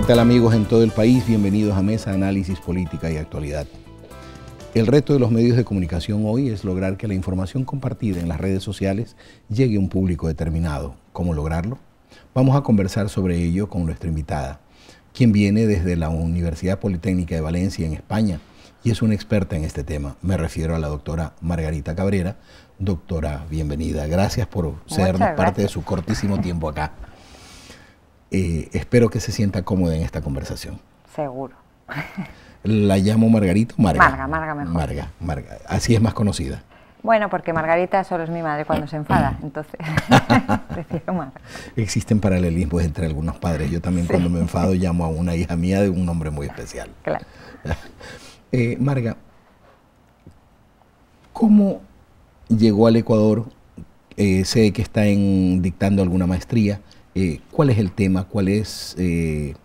¿Qué tal amigos en todo el país? Bienvenidos a Mesa Análisis Política y Actualidad. El reto de los medios de comunicación hoy es lograr que la información compartida en las redes sociales llegue a un público determinado. ¿Cómo lograrlo? Vamos a conversar sobre ello con nuestra invitada, quien viene desde la Universidad Politécnica de Valencia en España y es una experta en este tema. Me refiero a la doctora Margarita Cabrera. Doctora, bienvenida. Gracias por ser parte de su cortísimo tiempo acá. Eh, espero que se sienta cómoda en esta conversación. Seguro. La llamo Margarita Marga. Marga, Marga mejor. Marga, Marga. Así es más conocida. Bueno, porque Margarita solo es mi madre cuando se enfada, entonces prefiero Marga. Existen paralelismos entre algunos padres. Yo también cuando me enfado llamo a una hija mía de un nombre muy especial. Claro. Eh, Marga, ¿cómo llegó al Ecuador? Eh, sé que está en, dictando alguna maestría. Eh, cuál es el tema, cuál es eh,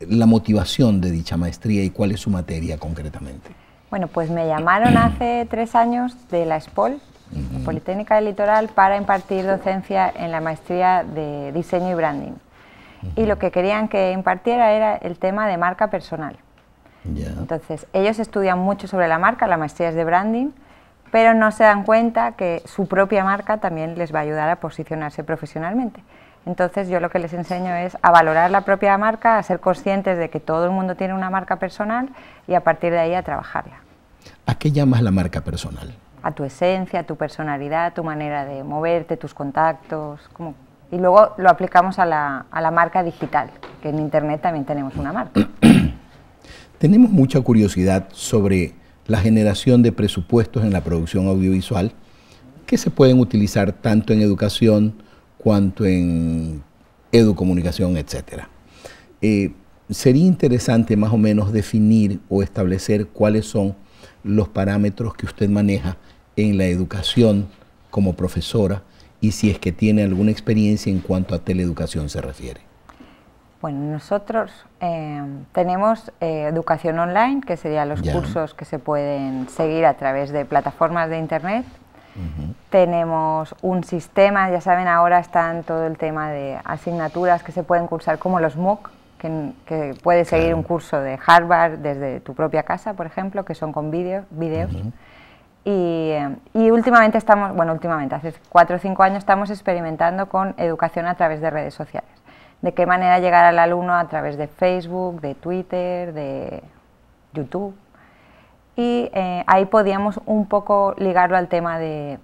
la motivación de dicha maestría y cuál es su materia concretamente. Bueno, pues me llamaron hace tres años de la SPOL, Politécnica del Litoral, para impartir docencia en la maestría de diseño y branding. Y lo que querían que impartiera era el tema de marca personal. Entonces, ellos estudian mucho sobre la marca, la maestría es de branding, pero no se dan cuenta que su propia marca también les va a ayudar a posicionarse profesionalmente. Entonces yo lo que les enseño es a valorar la propia marca, a ser conscientes de que todo el mundo tiene una marca personal y a partir de ahí a trabajarla. ¿A qué llamas la marca personal? A tu esencia, a tu personalidad, a tu manera de moverte, tus contactos. Y luego lo aplicamos a la marca digital, que en Internet también tenemos una marca. tenemos mucha curiosidad sobre la generación de presupuestos en la producción audiovisual que se pueden utilizar tanto en educación, cuanto en educomunicación, etc. Eh, sería interesante más o menos definir o establecer cuáles son los parámetros que usted maneja en la educación como profesora y si es que tiene alguna experiencia en cuanto a teleeducación se refiere. Bueno, nosotros eh, tenemos eh, educación online, que serían los cursos que se pueden seguir a través de plataformas de Internet tenemos un sistema, ya saben, ahora están todo el tema de asignaturas que se pueden cursar como los MOOC, que, que puedes seguir un curso de Harvard desde tu propia casa, por ejemplo, que son con vídeos, videos. Y, eh, y, últimamente estamos, bueno, últimamente, hace cuatro o cinco años estamos experimentando con educación a través de redes sociales. De qué manera llegar al alumno a través de Facebook, de Twitter, de YouTube y eh, ahí podíamos un poco ligarlo al tema de,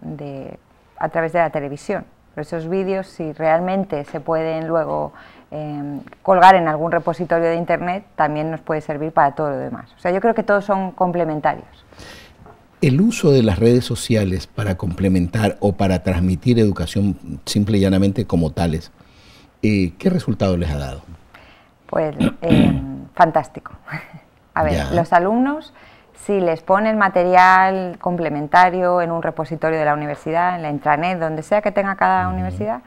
a través de la televisión. Pero esos vídeos, si realmente se pueden luego em, colgar en algún repositorio de Internet, también nos puede servir para todo lo demás. O sea, yo creo que todos son complementarios. El uso de las redes sociales para complementar o para transmitir educación simple y llanamente como tales, eh, ¿qué resultado les ha dado? Pues em, fantástico. A ver, los alumnos si les ponen material complementario en un repositorio de la universidad, en la intranet, donde sea que tenga cada universidad,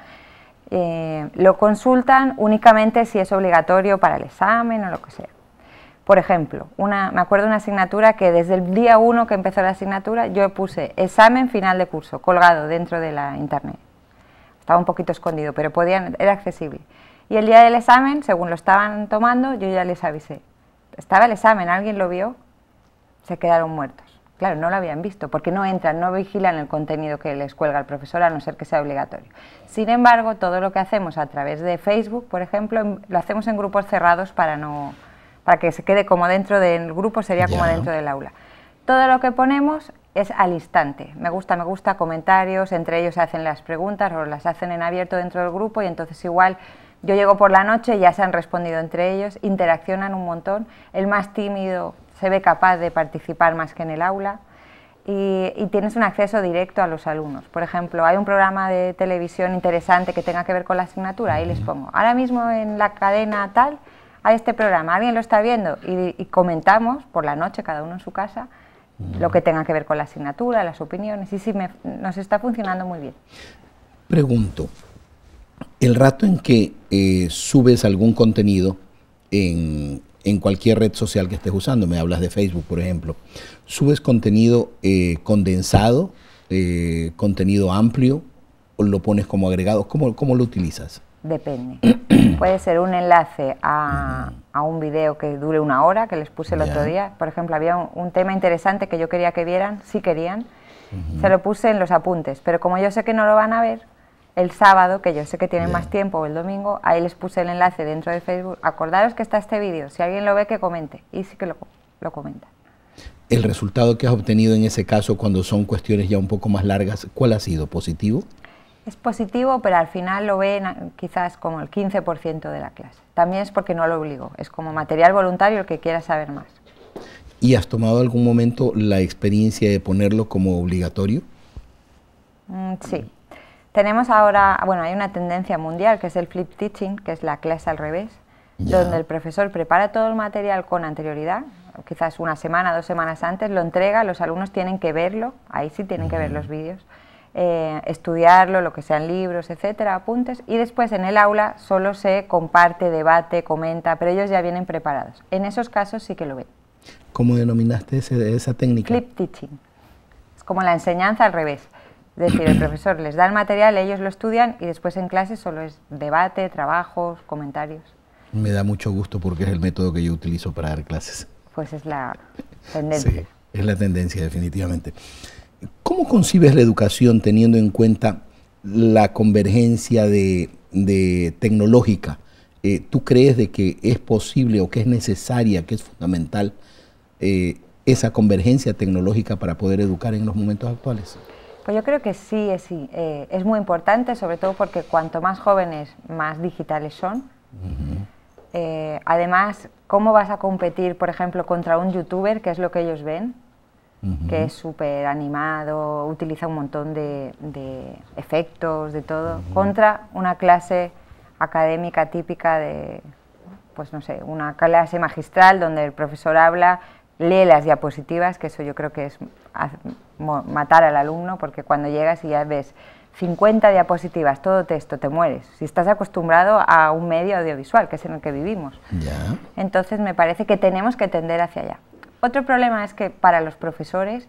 eh, lo consultan únicamente si es obligatorio para el examen o lo que sea. Por ejemplo, me acuerdo de una asignatura que desde el día 1 que empezó la asignatura yo puse examen final de curso colgado dentro de la internet. Estaba un poquito escondido, pero era accesible. Y el día del examen, según lo estaban tomando, yo ya les avisé. Estaba el examen, alguien lo vio, se quedaron muertos. Claro, no lo habían visto, porque no entran, no vigilan el contenido que les cuelga el profesor, a no ser que sea obligatorio. Sin embargo, todo lo que hacemos a través de Facebook, por ejemplo, lo hacemos en grupos cerrados para, no, para que se quede como dentro del grupo, sería como dentro del aula. Todo lo que ponemos es al instante. Me gusta, me gusta, comentarios, entre ellos hacen las preguntas o las hacen en abierto dentro del grupo y entonces igual yo llego por la noche, ya se han respondido entre ellos, interaccionan un montón. El más tímido se ve capaz de participar más que en el aula y, tienes un acceso directo a los alumnos. Por ejemplo, hay un programa de televisión interesante que tenga que ver con la asignatura, ahí les pongo. Ahora mismo en la cadena tal hay este programa, ¿alguien lo está viendo? Y, comentamos por la noche, cada uno en su casa, lo que tenga que ver con la asignatura, las opiniones, y sí, nos está funcionando muy bien. Pregunto, el rato en que eh, subes algún contenido en, en cualquier red social que estés usando, me hablas de Facebook, por ejemplo, subes contenido eh, condensado, eh, contenido amplio, o lo pones como agregado, ¿cómo, cómo lo utilizas? Depende. Puede ser un enlace a, a, un video que dure una hora, que les puse el otro día. Por ejemplo, había un, tema interesante que yo quería que vieran, si querían. Se lo puse en los apuntes, pero como yo sé que no lo van a ver, el sábado, que yo sé que tienen más tiempo, o el domingo, ahí les puse el enlace dentro de Facebook. Acordaros que está este vídeo, si alguien lo ve, que comente. Y sí que lo, lo comenta. El resultado que has obtenido en ese caso, cuando son cuestiones ya un poco más largas, ¿cuál ha sido? ¿Positivo? Es positivo, pero al final lo ven quizás como el 15% de la clase. También es porque no lo obligo, es como material voluntario el que quiera saber más. ¿Y has tomado algún momento la experiencia de ponerlo como obligatorio? Mm, sí, tenemos ahora, bueno, hay una tendencia mundial que es el flip teaching, que es la clase al revés, donde el profesor prepara todo el material con anterioridad, quizás una semana, dos semanas antes, lo entrega, los alumnos tienen que verlo, ahí sí tienen que ver los vídeos, eh, estudiarlo, lo que sean libros, etcétera, apuntes, y después en el aula solo se comparte, debate, comenta, pero ellos ya vienen preparados. En esos casos sí que lo ven. ¿Cómo denominaste esa técnica? Flip teaching. Es como la enseñanza al revés. Es decir, el profesor les da el material, ellos lo estudian y después en clase solo es debate, trabajos, comentarios. Me da mucho gusto porque es el método que yo utilizo para dar clases. Pues es la tendencia. es la tendencia definitivamente. ¿Cómo concibes la educación teniendo en cuenta la convergencia de, tecnológica? Eh, ¿Tú crees de que es posible o que es necesaria, que es fundamental eh, esa convergencia tecnológica para poder educar en los momentos actuales? yo creo que sí, es, sí. Eh, es muy importante, sobre todo porque cuanto más jóvenes, más digitales son. Eh, además, ¿cómo vas a competir, por ejemplo, contra un youtuber, que es lo que ellos ven? que es súper animado, utiliza un montón de, efectos, de todo, contra una clase académica típica de, pues no sé, una clase magistral donde el profesor habla, lee las diapositivas, que eso yo creo que es matar al alumno porque cuando llegas y ya ves 50 diapositivas, todo texto, te mueres. Si estás acostumbrado a un medio audiovisual, que es en el que vivimos. Entonces me parece que tenemos que tender hacia allá. Otro problema es que para los profesores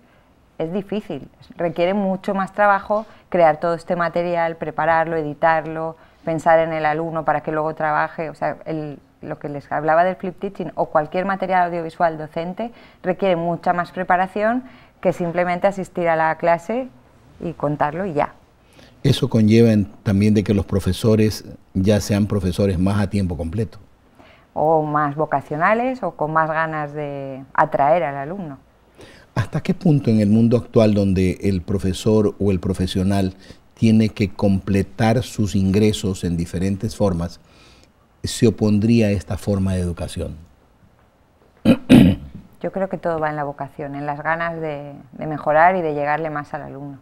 es difícil, requiere mucho más trabajo crear todo este material, prepararlo, editarlo, pensar en el alumno para que luego trabaje, o sea, lo que les hablaba del flip teaching o cualquier material audiovisual docente requiere mucha más preparación que simplemente asistir a la clase y contarlo y ya. Eso conlleva también de que los profesores ya sean profesores más a tiempo completo. O más vocacionales o con más ganas de atraer al alumno. ¿Hasta qué punto en el mundo actual donde el profesor o el profesional tiene que completar sus ingresos en diferentes formas, se opondría a esta forma de educación? Yo creo que todo va en la vocación, en las ganas de, mejorar y de llegarle más al alumno.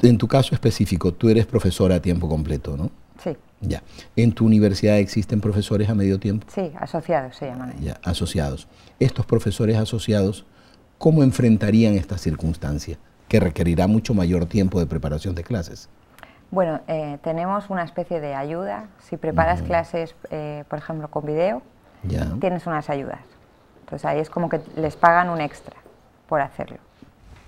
En tu caso específico, tú eres profesora a tiempo completo, ¿no? Sí. Ya. ¿En tu universidad existen profesores a medio tiempo? Sí, asociados se llaman. Ellos. Ya, asociados. Estos profesores asociados, ¿cómo enfrentarían esta circunstancia que requerirá mucho mayor tiempo de preparación de clases? Bueno, eh, tenemos una especie de ayuda. Si preparas clases, eh, por ejemplo, con video, tienes unas ayudas. Entonces ahí es como que les pagan un extra por hacerlo.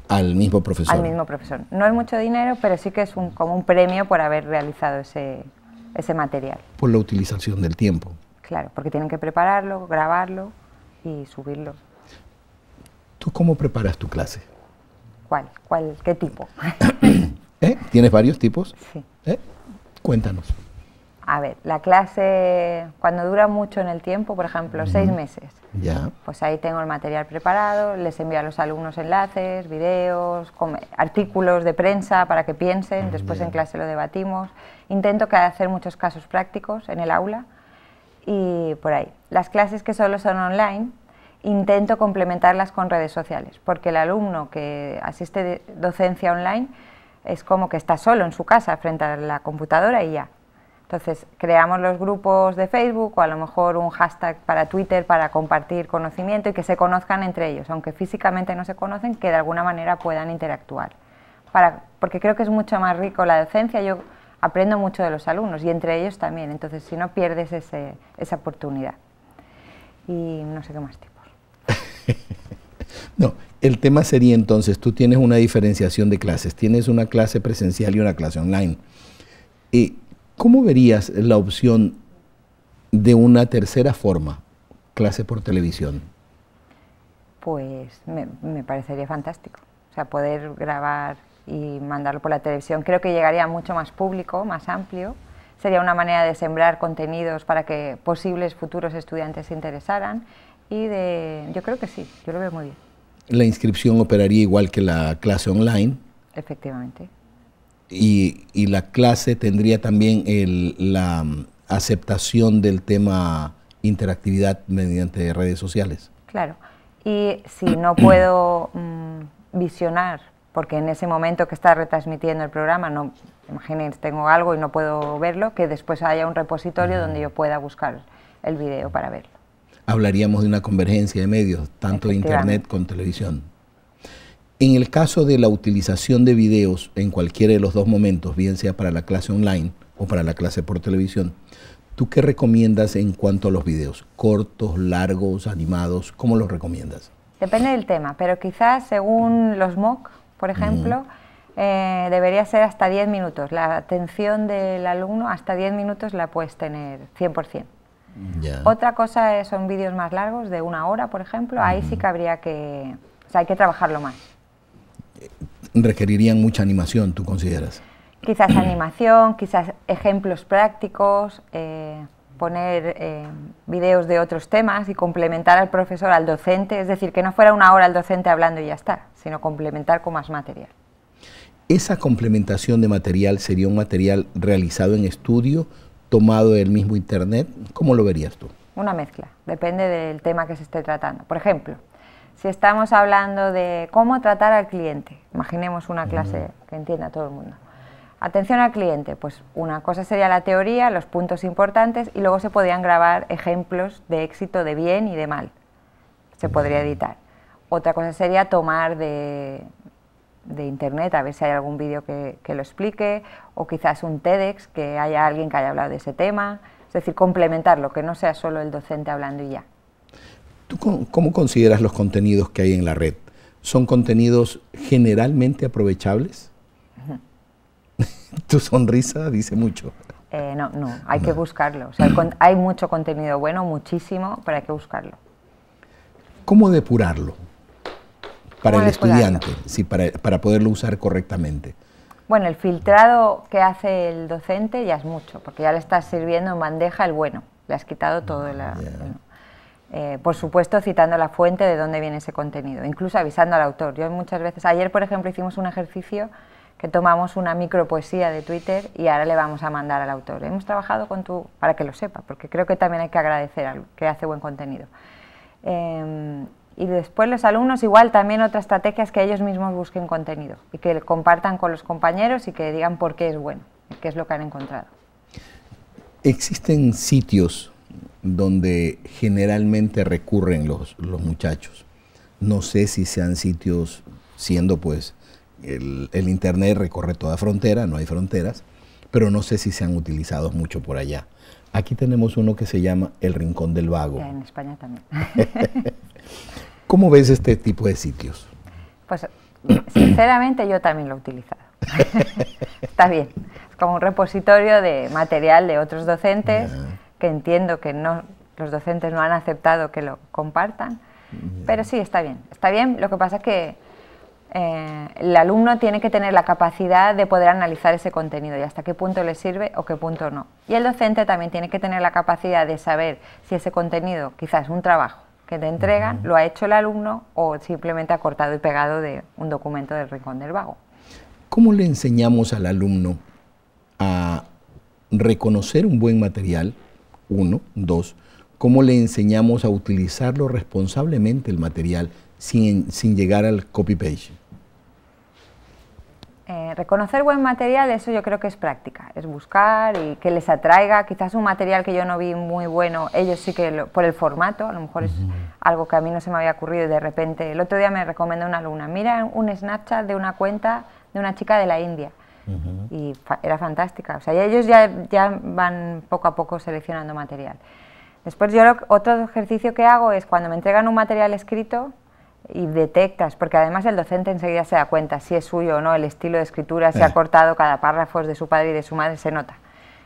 Al mismo profesor. Al mismo profesor. No es mucho dinero, pero sí que es un, como un premio por haber realizado ese, ese material. Por la utilización del tiempo. Claro, porque tienen que prepararlo, grabarlo y subirlo. ¿Tú cómo preparas tu clase? ¿Cuál? ¿Cuál? ¿Qué tipo? ¿Eh? ¿Tienes varios tipos? Sí. ¿Eh? Cuéntanos a ver, la clase, cuando dura mucho en el tiempo, por ejemplo, seis meses, pues ahí tengo el material preparado, les envío a los alumnos enlaces, videos, artículos de prensa para que piensen, ah, después en clase lo debatimos. Intento hacer muchos casos prácticos en el aula y por ahí. Las clases que solo son online, intento complementarlas con redes sociales, porque el alumno que asiste docencia online es como que está solo en su casa frente a la computadora y ya entonces, creamos los grupos de Facebook o a lo mejor un hashtag para Twitter para compartir conocimiento y que se conozcan entre ellos, aunque físicamente no se conocen, que de alguna manera puedan interactuar. Para, porque creo que es mucho más rico la docencia, yo aprendo mucho de los alumnos y entre ellos también, entonces si no pierdes ese, esa oportunidad. Y no sé qué más tipos. no, el tema sería entonces, tú tienes una diferenciación de clases, tienes una clase presencial y una clase online. Y eh, ¿Cómo verías la opción de una tercera forma, clase por televisión? Pues me, parecería fantástico. O sea, poder grabar y mandarlo por la televisión. Creo que llegaría a mucho más público, más amplio. Sería una manera de sembrar contenidos para que posibles futuros estudiantes se interesaran. Y de, yo creo que sí, yo lo veo muy bien. La inscripción operaría igual que la clase online. Efectivamente y, la clase tendría también la mm, aceptación del tema interactividad mediante redes sociales. Claro. Y si no puedo mm, visionar, porque en ese momento que está retransmitiendo el programa, no tengo algo y no puedo verlo, que después haya un repositorio donde yo pueda buscar el video para verlo. Hablaríamos de una convergencia de medios, tanto de Internet con televisión. En el caso de la utilización de videos en cualquiera de los dos momentos, bien sea para la clase online o para la clase por televisión, ¿tú qué recomiendas en cuanto a los videos? ¿Cortos, largos, animados? ¿Cómo los recomiendas? Depende del tema, pero quizás según los MOOC, por ejemplo, eh, debería ser hasta 10 minutos. La atención del alumno hasta 10 minutos la puedes tener 100%. Otra cosa son vídeos más largos, de una hora, por ejemplo. Ahí sí que habría que... O sea, hay que trabajarlo más requerirían mucha animación, ¿tú consideras? Quizás animación, quizás ejemplos prácticos, eh, poner eh, videos de otros temas y complementar al profesor, al docente, es decir, que no fuera una hora el docente hablando y ya está, sino complementar con más material. ¿Esa complementación de material sería un material realizado en estudio, tomado del mismo Internet? ¿Cómo lo verías tú? Una mezcla, depende del tema que se esté tratando. Por ejemplo, si estamos hablando de cómo tratar al cliente, imaginemos una clase que entienda todo el mundo. Atención al cliente, pues una cosa sería la teoría, los puntos importantes y luego se podrían grabar ejemplos de éxito de bien y de mal. Se podría editar. Otra cosa sería tomar de, internet, a ver si hay algún vídeo que, que, lo explique, o quizás un TEDx, que haya alguien que haya hablado de ese tema, es decir, complementarlo, que no sea solo el docente hablando y ya. ¿Tú cómo consideras los contenidos que hay en la red? ¿Son contenidos generalmente aprovechables? tu sonrisa dice mucho. Eh, no, no, hay que buscarlo. hay, mucho contenido bueno, muchísimo, pero hay que buscarlo. ¿Cómo depurarlo? Para el estudiante, sí, para, poderlo usar correctamente. Bueno, el filtrado que hace el docente ya es mucho, porque ya le estás sirviendo en bandeja el bueno, le has quitado todo ah, El, eh, por supuesto citando la fuente de dónde viene ese contenido, incluso avisando al autor. Yo muchas veces, ayer por ejemplo hicimos un ejercicio que tomamos una micropoesía de Twitter y ahora le vamos a mandar al autor. Hemos trabajado con tu, para que lo sepa, porque creo que también hay que agradecer al que hace buen contenido. Em, y después los alumnos igual también otras estrategias que ellos mismos busquen contenido y que lo compartan con los compañeros y que digan por qué es bueno, qué es lo que han encontrado. Existen sitios donde generalmente recurren los, los muchachos. No sé si sean sitios, siendo pues el, Internet recorre toda frontera, no hay fronteras, pero no sé si se han utilizados mucho por allá. Aquí tenemos uno que se llama El Rincón del Vago. en España también. ¿Cómo ves este tipo de sitios? Pues sinceramente yo también lo he utilizado. Está bien, es como un repositorio de material de otros docentes que entiendo que no, los docentes no han aceptado que lo compartan, pero sí, está bien. Está bien, lo que pasa es que eh, el alumno tiene que tener la capacidad de poder analizar ese contenido y hasta qué punto le sirve o qué punto no. Y el docente también tiene que tener la capacidad de saber si ese contenido, quizás un trabajo que te entregan, lo ha hecho el alumno o simplemente ha cortado y pegado de un documento del Rincón del Vago. ¿Cómo le enseñamos al alumno a reconocer un buen material uno. Dos, cómo le enseñamos a utilizarlo responsablemente el material sin, llegar al copy-paste. Eh, reconocer buen material, eso yo creo que es práctica, es buscar y que les atraiga. Quizás un material que yo no vi muy bueno, ellos sí que por el formato, a lo mejor es algo que a mí no se me había ocurrido y de repente el otro día me recomendó una alumna, mira un Snapchat de una cuenta de una chica de la India y era fantástica. O sea, ellos ya, ya, van poco a poco seleccionando material. Después yo otro ejercicio que hago es cuando me entregan un material escrito y detectas, porque además el docente enseguida se da cuenta si es suyo o no, el estilo de escritura, si ha eh. cortado cada párrafo de su padre y de su madre, se nota.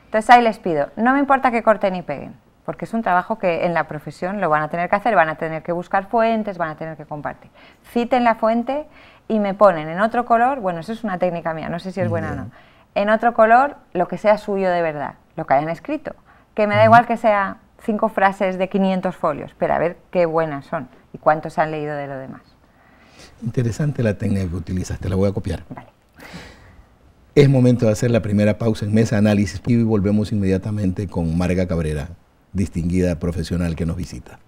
Entonces ahí les pido, no me importa que corten y peguen, porque es un trabajo que en la profesión lo van a tener que hacer, van a tener que buscar fuentes, van a tener que compartir. Citen la fuente y me ponen en otro color, bueno, eso es una técnica mía, no sé si es buena o no, en otro color lo que sea suyo de verdad, lo que hayan escrito, que me da igual que sea cinco frases de 500 folios, pero a ver qué buenas son y cuántos han leído de lo demás. Interesante la técnica que utilizaste, la voy a copiar. Es momento de hacer la primera pausa en Mesa Análisis y volvemos inmediatamente con Marga Cabrera, distinguida profesional que nos visita.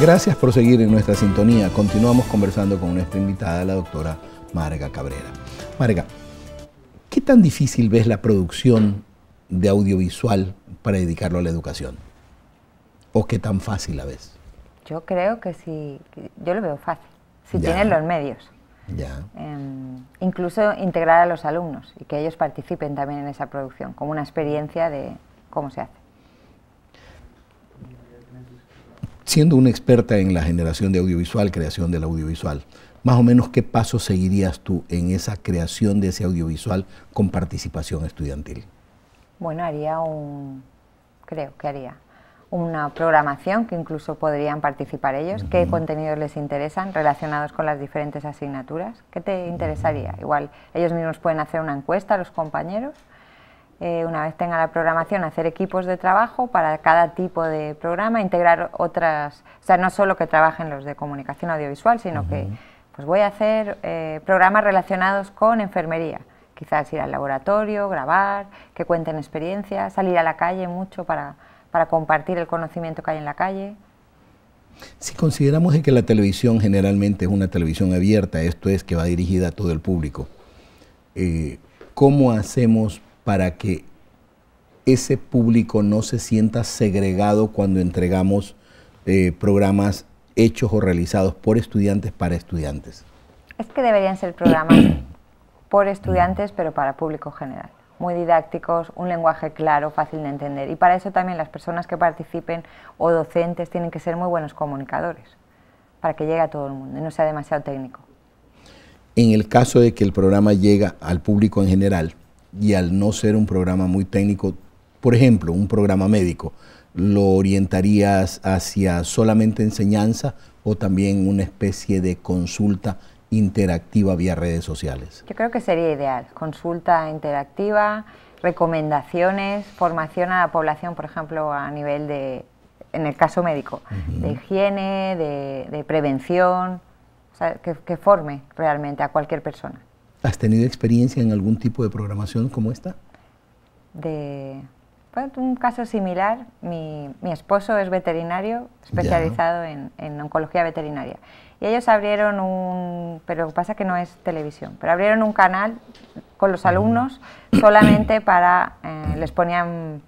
Gracias por seguir en nuestra sintonía. Continuamos conversando con nuestra invitada, la doctora Marga Cabrera. Marga, ¿qué tan difícil ves la producción de audiovisual para dedicarlo a la educación? ¿O qué tan fácil la ves? Yo creo que sí, yo lo veo fácil, si tienes los medios. Em, incluso integrar a los alumnos y que ellos participen también en esa producción, como una experiencia de cómo se hace. siendo una experta en la generación de audiovisual, creación del audiovisual, más o menos qué paso seguirías tú en esa creación de ese audiovisual con participación estudiantil? Bueno, haría un, creo que haría una programación que incluso podrían participar ellos, qué contenidos les interesan relacionados con las diferentes asignaturas, qué te interesaría. Igual ellos mismos pueden hacer una encuesta a los compañeros eh, una vez tenga la programación, hacer equipos de trabajo para cada tipo de programa, integrar otras, o sea, no solo que trabajen los de comunicación audiovisual, sino que pues voy a hacer eh, programas relacionados con enfermería, quizás ir al laboratorio, grabar, que cuenten experiencias, salir a la calle mucho para, compartir el conocimiento que hay en la calle. Si consideramos que la televisión generalmente es una televisión abierta, esto es que va dirigida a todo el público, eh, ¿cómo hacemos para que ese público no se sienta segregado cuando entregamos eh, programas hechos o realizados por estudiantes para estudiantes? Es que deberían ser programas por estudiantes, pero para público general. Muy didácticos, un lenguaje claro, fácil de entender. Y para eso también las personas que participen o docentes tienen que ser muy buenos comunicadores, para que llegue a todo el mundo y no sea demasiado técnico. En el caso de que el programa llegue al público en general, y al no ser un programa muy técnico, por ejemplo, un programa médico, ¿lo orientarías hacia solamente enseñanza o también una especie de consulta interactiva vía redes sociales? Yo creo que sería ideal, consulta interactiva, recomendaciones, formación a la población, por ejemplo, a nivel de, en el caso médico, de higiene, de, prevención, que forme realmente a cualquier persona. ¿Has tenido experiencia en algún tipo de programación como esta? De un caso similar, mi, mi, esposo es veterinario especializado en, en, oncología veterinaria. Y ellos abrieron un, pero pasa que no es televisión, pero abrieron un canal con los ah. alumnos solamente para, eh, les ponían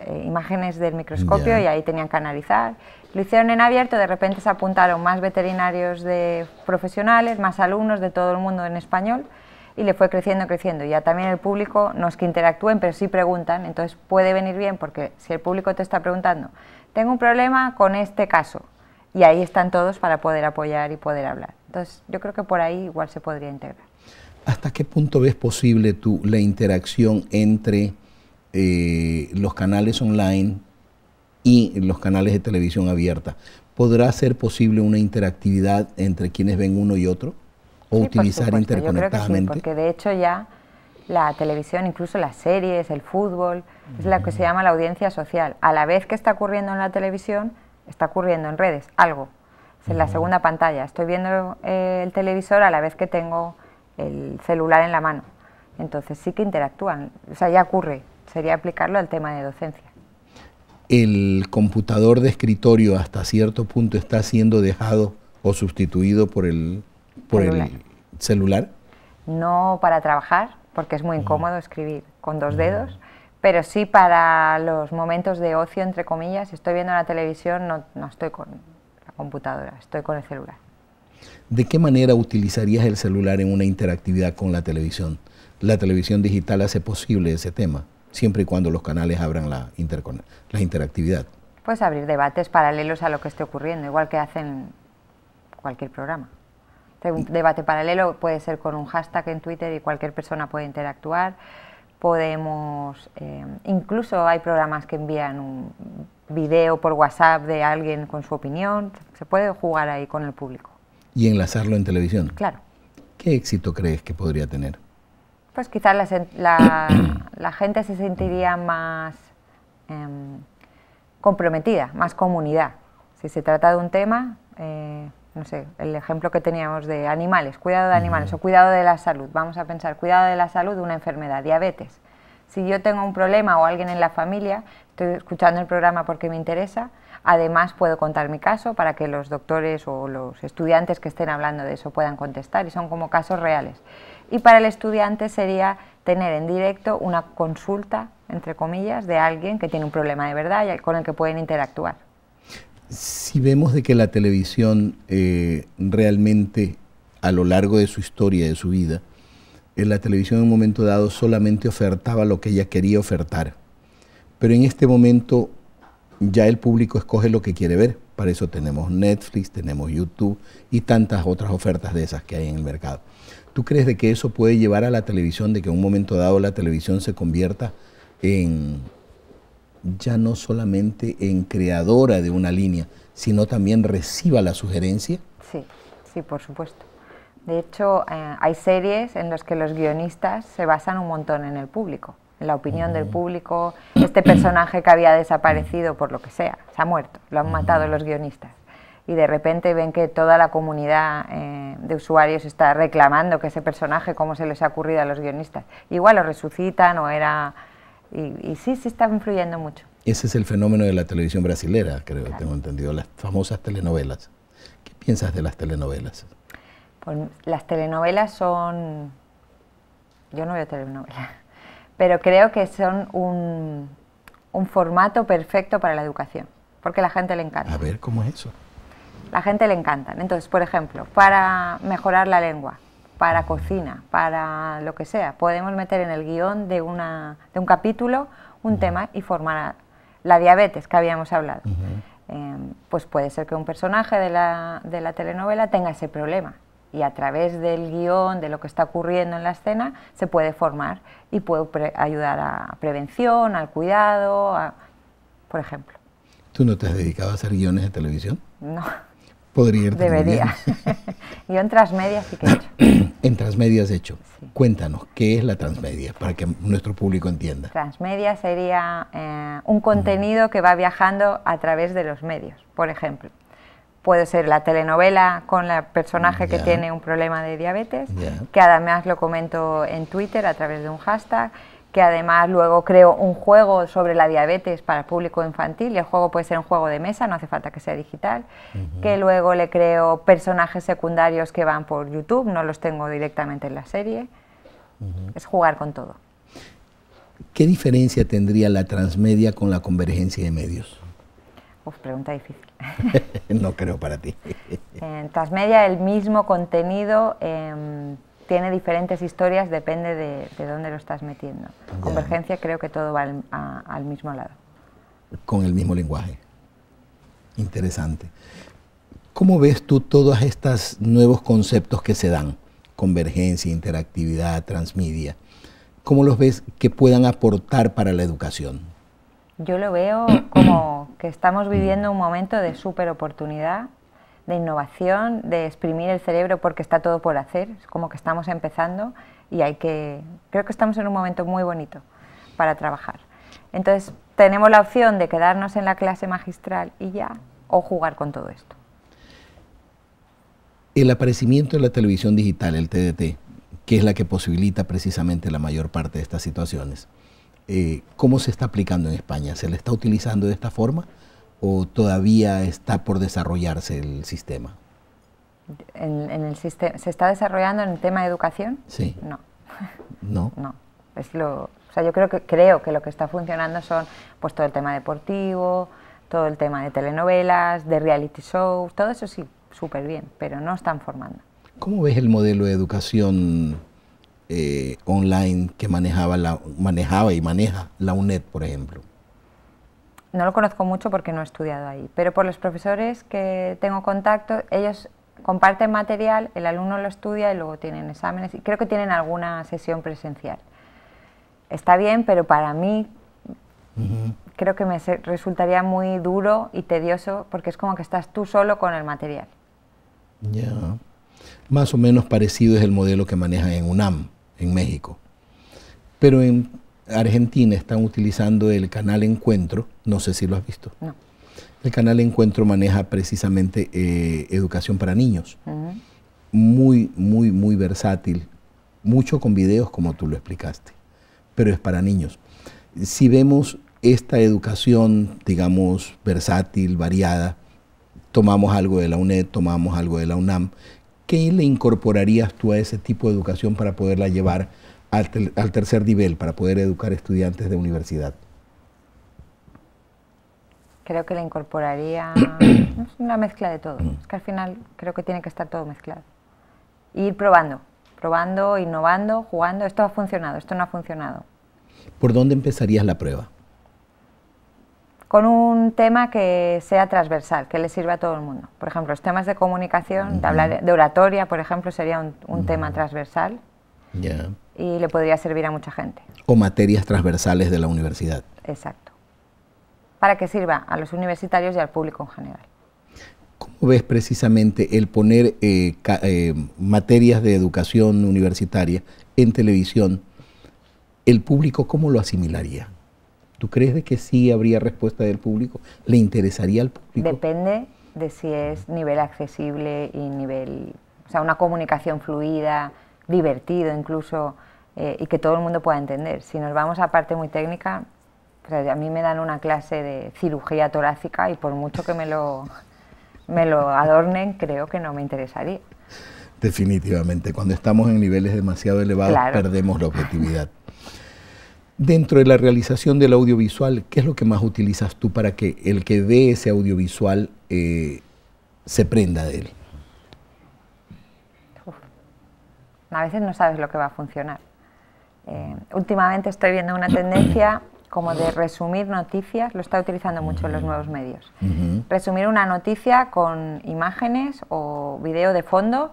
eh, imágenes del microscopio y ahí tenían que analizar lo hicieron en abierto, de repente se apuntaron más veterinarios de profesionales, más alumnos de todo el mundo en español y le fue creciendo, creciendo. Ya también el público no es que interactúen, pero sí preguntan, entonces puede venir bien porque si el público te está preguntando, tengo un problema con este caso, y ahí están todos para poder apoyar y poder hablar. Entonces, yo creo que por ahí igual se podría integrar. ¿Hasta qué punto ves posible tú la interacción entre eh, los canales online y los canales de televisión abierta. ¿Podrá ser posible una interactividad entre quienes ven uno y otro? ¿O utilizar interconectadamente? porque de hecho ya la televisión, incluso las series, el fútbol, es lo que se llama la audiencia social. A la vez que está ocurriendo en la televisión, está ocurriendo en redes, algo. Es en la segunda pantalla. Estoy viendo eh, el televisor a la vez que tengo el celular en la mano. Entonces sí que interactúan. O sea, ya ocurre. Sería aplicarlo al tema de docencia el computador de escritorio hasta cierto punto está siendo dejado o sustituido por el, celular. No para trabajar, porque es muy incómodo escribir con dos dedos, pero sí para los momentos de ocio, entre comillas. estoy viendo la televisión, no estoy con la computadora, estoy con el celular. ¿De qué manera utilizarías el celular en una interactividad con la televisión? La televisión digital hace posible ese tema siempre y cuando los canales abran la, la interactividad. Puedes abrir debates paralelos a lo que esté ocurriendo, igual que hacen cualquier programa. Un debate paralelo puede ser con un hashtag en Twitter y cualquier persona puede interactuar. Podemos, eh, incluso hay programas que envían un video por WhatsApp de alguien con su opinión. Se puede jugar ahí con el público. Y enlazarlo en televisión. Claro. ¿Qué éxito crees que podría tener? pues quizás la, gente se sentiría más em, comprometida, más comunidad. Si se trata de un tema, eh, no sé, el ejemplo que teníamos de animales, cuidado de animales o cuidado de la salud. Vamos a pensar, cuidado de la salud de una enfermedad, diabetes. Si yo tengo un problema o alguien en la familia, estoy escuchando el programa porque me interesa, además puedo contar mi caso para que los doctores o los estudiantes que estén hablando de eso puedan contestar y son como casos reales y para el estudiante sería tener en directo una consulta, entre comillas, de alguien que tiene un problema de verdad y con el que pueden interactuar. Si vemos de que la televisión eh, realmente a lo largo de su historia, de su vida, en eh, la televisión en un momento dado solamente ofertaba lo que ella quería ofertar, pero en este momento ya el público escoge lo que quiere ver. Para eso tenemos Netflix, tenemos YouTube y tantas otras ofertas de esas que hay en el mercado. ¿Tú crees de que eso puede llevar a la televisión, de que en un momento dado la televisión se convierta en ya no solamente en creadora de una línea, sino también reciba la sugerencia? Sí, sí, por supuesto. De hecho, eh, hay series en las que los guionistas se basan un montón en el público la opinión del público, este personaje que había desaparecido por lo que sea, se ha muerto, lo han matado los guionistas. Y de repente ven que toda la comunidad eh, de usuarios está reclamando que ese personaje, cómo se les ha ocurrido a los guionistas. Igual lo resucitan o era... Y, sí, sí está influyendo mucho. Ese es el fenómeno de la televisión brasilera, creo, que tengo entendido, las famosas telenovelas. ¿Qué piensas de las telenovelas? Pues, las telenovelas son... Yo no veo telenovelas pero creo que son un, formato perfecto para la educación, porque a la gente le encanta. A ver, ¿cómo es eso? La gente le encanta, Entonces, por ejemplo, para mejorar la lengua, para cocina, para lo que sea, podemos meter en el guión de, una, de un capítulo un tema y formar la diabetes que habíamos hablado. Em, pues puede ser que un personaje de la telenovela tenga ese problema y a través del guión, de lo que está ocurriendo en la escena, se puede formar y puede ayudar a prevención, al cuidado, a, por ejemplo. ¿Tú no te has dedicado a hacer guiones de televisión? No. Podría Debería. Yo en Transmedia sí que he hecho. en Transmedia has hecho. Cuéntanos, ¿qué es la Transmedia? Para que nuestro público entienda. Transmedia sería eh, un contenido que va viajando a través de los medios, por ejemplo puede ser la telenovela con el personaje que tiene un problema de diabetes, que además lo comento en Twitter a través de un hashtag, que además luego creo un juego sobre la diabetes para el público infantil, y el juego puede ser un juego de mesa, no hace falta que sea digital, que luego le creo personajes secundarios que van por YouTube, no los tengo directamente en la serie, es jugar con todo. ¿Qué diferencia tendría la transmedia con la convergencia de medios? pregunta difícil. no creo para ti. en Transmedia el mismo contenido em, tiene diferentes historias, depende de, dónde lo estás metiendo. Convergencia creo que todo va al, al mismo lado. Con el mismo lenguaje. Interesante. ¿Cómo ves tú todos estos nuevos conceptos que se dan? Convergencia, interactividad, transmedia. ¿Cómo los ves que puedan aportar para la educación? Yo lo veo como que estamos viviendo un momento de súper oportunidad, de innovación, de exprimir el cerebro porque está todo por hacer, es como que estamos empezando y hay que, creo que estamos en un momento muy bonito para trabajar. Entonces, tenemos la opción de quedarnos en la clase magistral y ya, o jugar con todo esto. El aparecimiento de la televisión digital, el TDT, que es la que posibilita precisamente la mayor parte de estas situaciones, eh, ¿cómo se está aplicando en España? ¿Se le está utilizando de esta forma o todavía está por desarrollarse el sistema? ¿En, el ¿Se está desarrollando en el tema de educación? Sí. No. No. no. o sea, yo creo que, creo que lo que está funcionando son pues, todo el tema deportivo, todo el tema de telenovelas, de reality shows, todo eso sí, súper bien, pero no están formando. ¿Cómo ves el modelo de educación eh, online que manejaba, la, manejaba y maneja la UNED, por ejemplo? No lo conozco mucho porque no he estudiado ahí, pero por los profesores que tengo contacto, ellos comparten material, el alumno lo estudia y luego tienen exámenes y creo que tienen alguna sesión presencial. Está bien, pero para mí creo que me resultaría muy duro y tedioso porque es como que estás tú solo con el material. Ya. Más o menos parecido es el modelo que manejan en UNAM en México. Pero en Argentina están utilizando el canal Encuentro, no sé si lo has visto. El canal Encuentro maneja precisamente eh, educación para niños. Muy, muy, muy versátil. Mucho con videos como tú lo explicaste, pero es para niños. Si vemos esta educación, digamos, versátil, variada, tomamos algo de la UNED, tomamos algo de la UNAM, ¿qué le incorporarías tú a ese tipo de educación para poderla llevar al, tercer nivel, para poder educar estudiantes de universidad? Creo que le incorporaría una mezcla de todo. Mm. Es que al final creo que tiene que estar todo mezclado. ir probando, probando, innovando, jugando. Esto ha funcionado, esto no ha funcionado. ¿Por dónde empezarías la prueba? con un tema que sea transversal, que le sirva a todo el mundo. Por ejemplo, los temas de comunicación, de, oratoria, por ejemplo, sería un, tema transversal y le podría servir a mucha gente. O materias transversales de la universidad. Exacto. Para que sirva a los universitarios y al público en general. ¿Cómo ves precisamente el poner eh, eh, materias de educación universitaria en televisión? ¿El público cómo lo asimilaría? ¿Tú crees de que sí habría respuesta del público? ¿Le interesaría al público? Depende de si es nivel accesible y nivel, o sea, una comunicación fluida, divertido incluso, eh, y que todo el mundo pueda entender. Si nos vamos a parte muy técnica, a mí me dan una clase de cirugía torácica y por mucho que me lo, me lo adornen, creo que no me interesaría. Definitivamente, cuando estamos en niveles demasiado elevados perdemos la objetividad dentro de la realización del audiovisual, ¿qué es lo que más utilizas tú para que el que ve ese audiovisual eh, se prenda de él? A veces no sabes lo que va a funcionar. Eh, últimamente estoy viendo una tendencia como de resumir noticias, lo está utilizando mucho en los nuevos medios. Resumir una noticia con imágenes o video de fondo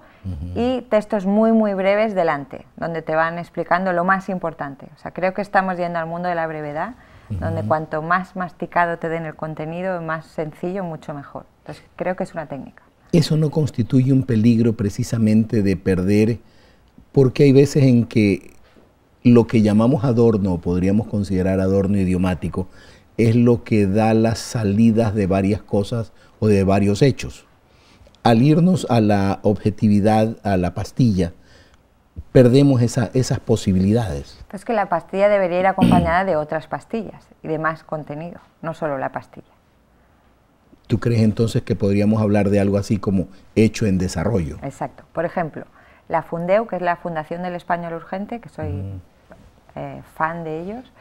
y textos muy, muy breves delante, donde te van explicando lo más importante. O sea, creo que estamos yendo al mundo de la brevedad, donde cuanto más masticado te den el contenido, más sencillo, mucho mejor. Entonces, creo que es una técnica. ¿Eso no constituye un peligro precisamente de perder? Porque hay veces en que lo que llamamos adorno, podríamos considerar adorno idiomático, es lo que da las salidas de varias cosas o de varios hechos. Al irnos a la objetividad, a la pastilla, perdemos esa, esas posibilidades. Es que la pastilla debería ir acompañada de otras pastillas y de más contenido, no solo la pastilla. ¿Tú crees entonces que podríamos hablar de algo así como hecho en desarrollo? Exacto. Por ejemplo, la Fundeu, que es la Fundación del Español Urgente, que soy mm. Eh, fan de ellos,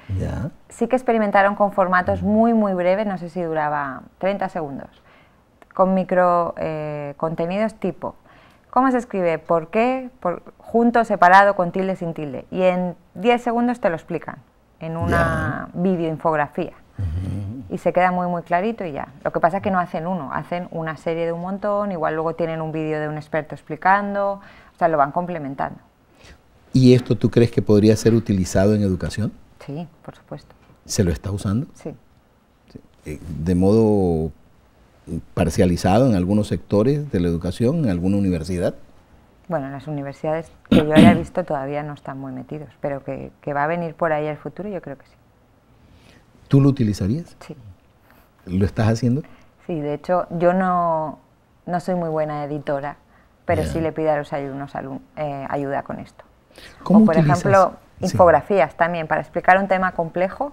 sí que experimentaron con formatos muy, muy breves, no sé si duraba 30 segundos, con micro eh, contenidos tipo ¿Cómo se escribe? ¿Por qué? Por, junto, separado, con tilde, sin tilde. Y en 10 segundos te lo explican en una videoinfografía. Y se queda muy, muy clarito y ya. Lo que pasa es que no hacen uno, hacen una serie de un montón, igual luego tienen un vídeo de un experto explicando, o sea, lo van complementando. ¿Y esto tú crees que podría ser utilizado en educación? Sí, por supuesto. ¿Se lo está usando? Sí. Eh, de modo parcializado en algunos sectores de la educación, en alguna universidad. Bueno, en las universidades que yo haya visto todavía no están muy metidos, pero que, va a venir por ahí el futuro, yo creo que sí. ¿Tú lo utilizarías? Sí. ¿Lo estás haciendo? Sí, de hecho, yo no, no soy muy buena editora, pero sí le pido a los alumnos eh, ayuda con esto o, por ejemplo, infografías también, para explicar un tema complejo,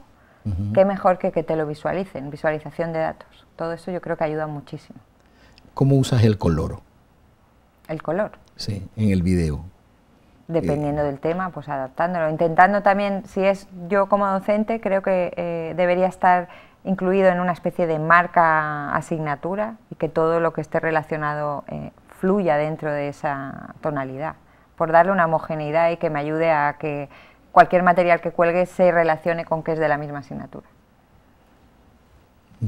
qué mejor que que te lo visualicen, visualización de datos. Todo eso yo creo que ayuda muchísimo. ¿Cómo usas el color? El color. Sí, en el video. Dependiendo eh, del tema, pues adaptándolo. Intentando también, si es yo como docente, creo que eh, debería estar incluido en una especie de marca asignatura y que todo lo que esté relacionado eh, fluya dentro de esa tonalidad por darle una homogeneidad y que me ayude a que cualquier material que cuelgue se relacione con que es de la misma asignatura.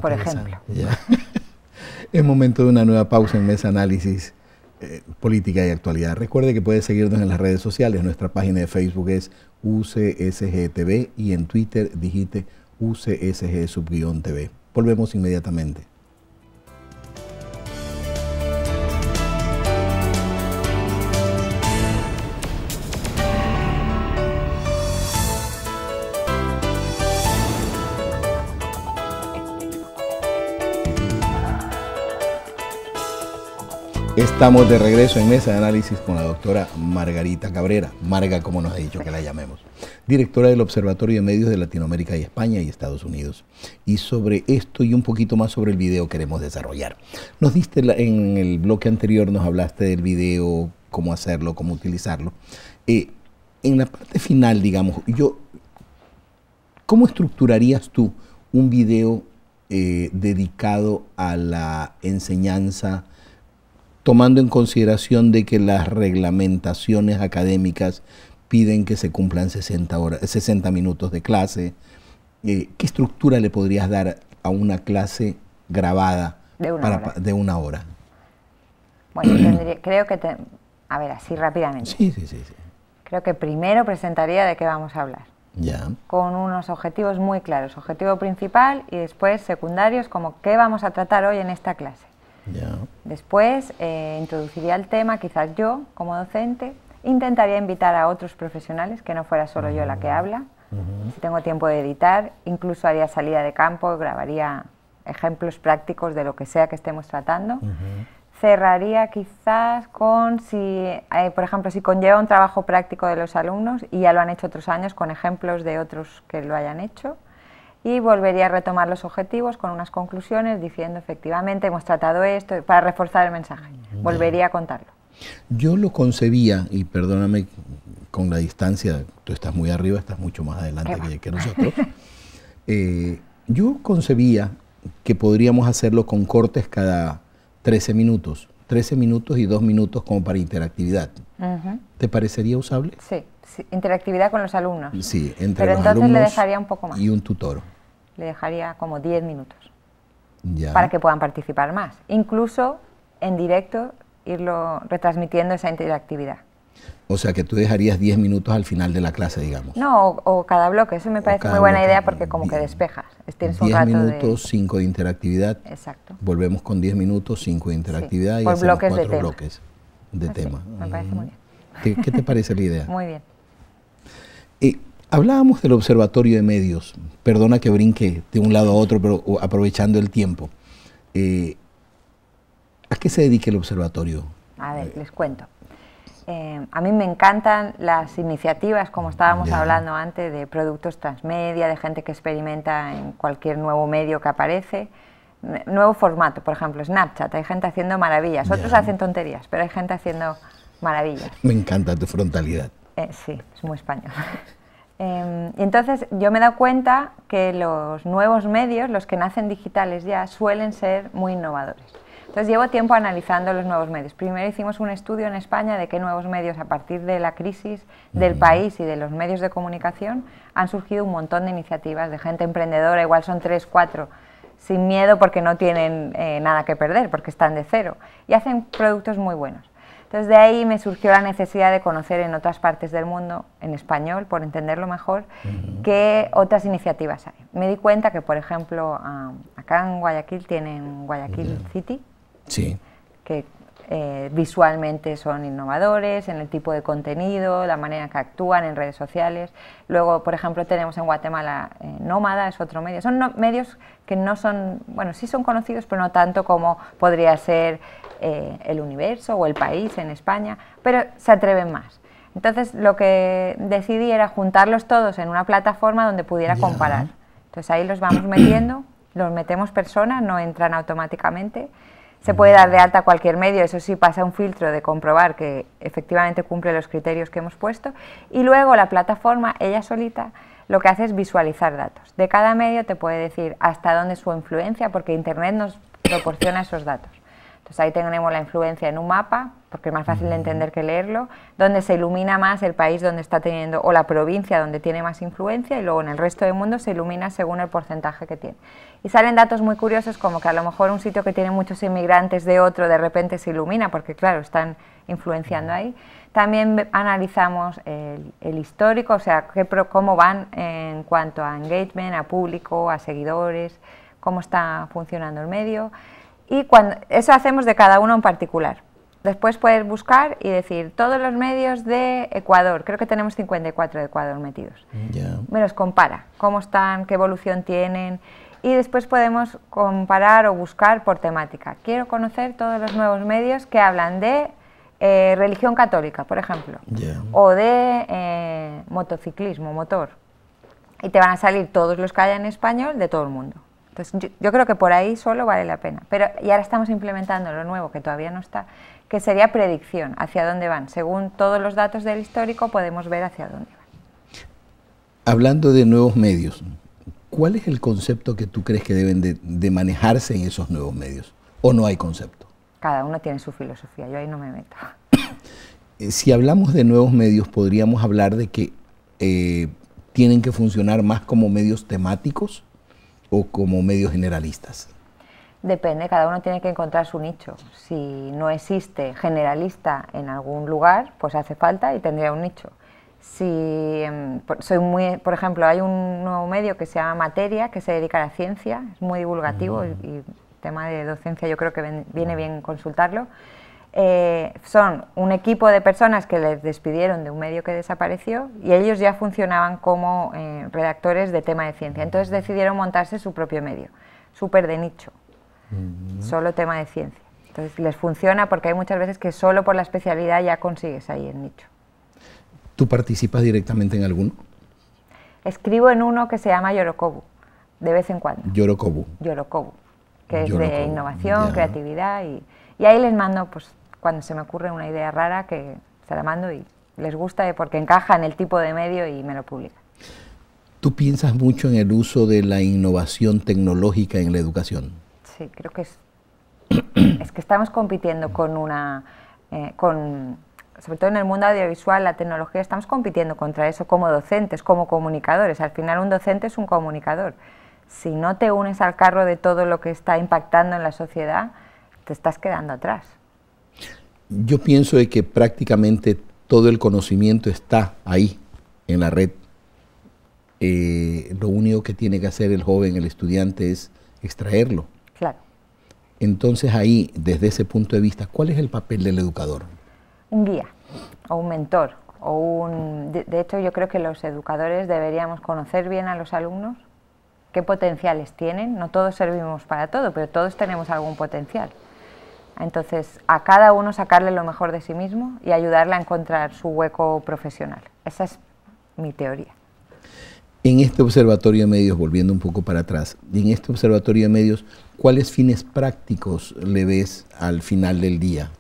Por ejemplo. es momento de una nueva pausa en Mesa Análisis. Eh, política y actualidad. Recuerde que puede seguirnos en las redes sociales. Nuestra página de Facebook es UCSGTV y en Twitter digite UCSG-TV. Volvemos inmediatamente. Estamos de regreso en mesa de análisis con la doctora Margarita Cabrera, Marga como nos ha dicho que la llamemos, directora del Observatorio de Medios de Latinoamérica y España y Estados Unidos. Y sobre esto y un poquito más sobre el video queremos desarrollar. Nos diste en el bloque anterior, nos hablaste del video, cómo hacerlo, cómo utilizarlo. Eh, en la parte final, digamos, yo, ¿cómo estructurarías tú un video eh, dedicado a la enseñanza? tomando en consideración de que las reglamentaciones académicas piden que se cumplan 60, horas, 60 minutos de clase. Eh, ¿Qué estructura le podrías dar a una clase grabada de una, hora. Bueno, tendría, creo que... Te, a ver, así rápidamente. Sí, sí, sí, sí, Creo que primero presentaría de qué vamos a hablar. Ya. Con unos objetivos muy claros. Objetivo principal y después secundarios como qué vamos a tratar hoy en esta clase. Después eh, introduciría el tema, quizás yo como docente, intentaría invitar a otros profesionales, que no fuera solo yo la que habla. Si tengo tiempo de editar, incluso haría salida de campo, grabaría ejemplos prácticos de lo que sea que estemos tratando. Cerraría quizás con, si, eh, por ejemplo, si conlleva un trabajo práctico de los alumnos y ya lo han hecho otros años, con ejemplos de otros que lo hayan hecho y volvería a retomar los objetivos con unas conclusiones diciendo efectivamente hemos tratado esto para reforzar el mensaje. Volvería a contarlo. Yo lo concebía, y perdóname con la distancia, tú estás muy arriba, estás mucho más adelante que, nosotros, eh, yo concebía que podríamos hacerlo con cortes cada 13 minutos, 13 minutos y 2 minutos como para interactividad. ¿Te parecería usable? Sí, interactividad con los alumnos. Sí, entre Pero entonces le dejaría un poco más. Y un tutor. Le dejaría como 10 minutos. Ya. Para que puedan participar más. Incluso en directo irlo retransmitiendo esa interactividad. O sea, que tú dejarías 10 minutos al final de la clase, digamos. No, o, cada bloque, eso me parece muy buena idea porque como que despejas. 10 minutos, 5 de... interactividad. Exacto. Volvemos con 10 minutos, 5 de interactividad y hacemos bloques bloques de ah, tema. ¿Qué, te parece la idea? Muy bien. hablábamos del Observatorio de Medios. Perdona que brinque de un lado a otro, pero aprovechando el tiempo. Eh, ¿A qué se dedica el observatorio? A ver, les cuento. Eh, a mí me encantan las iniciativas, como estábamos hablando antes, de productos transmedia, de gente que experimenta en cualquier nuevo medio que aparece nuevo formato, por ejemplo, Snapchat, hay gente haciendo maravillas, otros hacen tonterías, pero hay gente haciendo maravillas. Me encanta tu frontalidad. Eh, sí, es muy español. Em, y entonces yo me he dado cuenta que los nuevos medios, los que nacen digitales ya, suelen ser muy innovadores. Entonces llevo tiempo analizando los nuevos medios. Primero hicimos un estudio en España de qué nuevos medios a partir de la crisis del mm. país y de los medios de comunicación han surgido un montón de iniciativas de gente emprendedora, igual son tres, cuatro, sin miedo porque no tienen eh, nada que perder, porque están de cero y hacen productos muy buenos. Entonces de ahí me surgió la necesidad de conocer en otras partes del mundo, en español, por entenderlo mejor, qué otras iniciativas hay. Me di cuenta que, por ejemplo, ah, acá en Guayaquil tienen Guayaquil City, sí. que eh, visualmente son innovadores, en el tipo de contenido, la manera que actúan en redes sociales. Luego, por ejemplo, tenemos en Guatemala eh, Nómada, es otro medio. Son medios que no son, bueno, sí son conocidos, pero no tanto como podría ser eh, El Universo o El País en España, pero se atreven más. Entonces, lo que decidí era juntarlos todos en una plataforma donde pudiera comparar. Entonces ahí los vamos metiendo, los metemos personas, no entran automáticamente se puede dar de alta cualquier medio, eso sí, pasa un filtro de comprobar que efectivamente cumple los criterios que hemos puesto. Y luego la plataforma, ella solita, lo que hace es visualizar datos. De cada medio te puede decir hasta dónde su influencia, porque Internet nos proporciona esos datos. Entonces ahí tenemos la influencia en un mapa, porque es más fácil de entender que leerlo, donde se ilumina más el país donde está teniendo, o la provincia donde tiene más influencia, y luego en el resto del mundo se ilumina según el porcentaje que tiene. Y salen datos muy curiosos, como que a lo mejor un sitio que tiene muchos inmigrantes de otro de repente se ilumina, porque claro, están influenciando ahí. También analizamos el, histórico, o sea, cómo van en cuanto a engagement, a público, a seguidores, cómo está funcionando el medio. Y cuando, eso hacemos de cada uno en particular. Después puedes buscar y decir todos los medios de Ecuador. Creo que tenemos 54 de Ecuador metidos. Mm, Me los compara, cómo están, qué evolución tienen. Y después podemos comparar o buscar por temática. Quiero conocer todos los nuevos medios que hablan de eh, religión católica, por ejemplo, o de eh, motociclismo, motor. Y te van a salir todos los que haya en español de todo el mundo. Entonces, yo, creo que por ahí solo vale la pena. Pero, y ahora estamos implementando lo nuevo, que todavía no está, que sería predicción, hacia dónde van. Según todos los datos del histórico, podemos ver hacia dónde van. Hablando de nuevos medios, ¿cuál es el concepto que tú crees que deben de, manejarse en esos nuevos medios? ¿O no hay concepto? Cada uno tiene su filosofía, yo ahí no me meto. Eh, si hablamos de nuevos medios, podríamos hablar de que eh, tienen que funcionar más como medios temáticos o como medios generalistas? Depende, cada uno tiene que encontrar su nicho. Si no existe generalista en algún lugar, pues hace falta y tendría un nicho. Si em, soy muy, por ejemplo, hay un nuevo medio que se llama Materia, que se dedica a la ciencia, es muy divulgativo mm. y, tema de docencia yo creo que viene mm. bien consultarlo eh, son un equipo de personas que les despidieron de un medio que desapareció y ellos ya funcionaban como eh, redactores de tema de ciencia. Entonces decidieron montarse su propio medio, súper de nicho, solo tema de ciencia. Entonces les funciona porque hay muchas veces que solo por la especialidad ya consigues ahí el nicho. ¿Tú participas directamente en alguno? Escribo en uno que se llama Yorokobu, de vez en cuando. Yorokobu. Yorokobu, que es de innovación, creatividad y, y ahí les mando pues cuando se me ocurre una idea rara que se la mando y les gusta porque encaja en el tipo de medio y me lo publica. ¿Tú piensas mucho en el uso de la innovación tecnológica en la educación? Sí, creo que es, es que estamos compitiendo con una, eh, con, sobre todo en el mundo audiovisual, la tecnología, estamos compitiendo contra eso como docentes, como comunicadores. Al final un docente es un comunicador. Si no te unes al carro de todo lo que está impactando en la sociedad, te estás quedando atrás yo pienso que prácticamente todo el conocimiento está ahí, en la red. Eh, lo único que tiene que hacer el joven, el estudiante, es extraerlo. Claro. Entonces ahí, desde ese punto de vista, ¿cuál es el papel del educador? Un guía o un mentor. O un, de hecho, yo creo que los educadores deberíamos conocer bien a los alumnos, qué potenciales tienen. No todos servimos para todo, pero todos tenemos algún potencial. Entonces, a cada uno sacarle lo mejor de sí mismo y ayudarle a encontrar su hueco profesional. Esa es mi teoría. En este observatorio de medios, volviendo un poco para atrás, en este observatorio de medios, ¿cuáles fines prácticos le ves al final del día?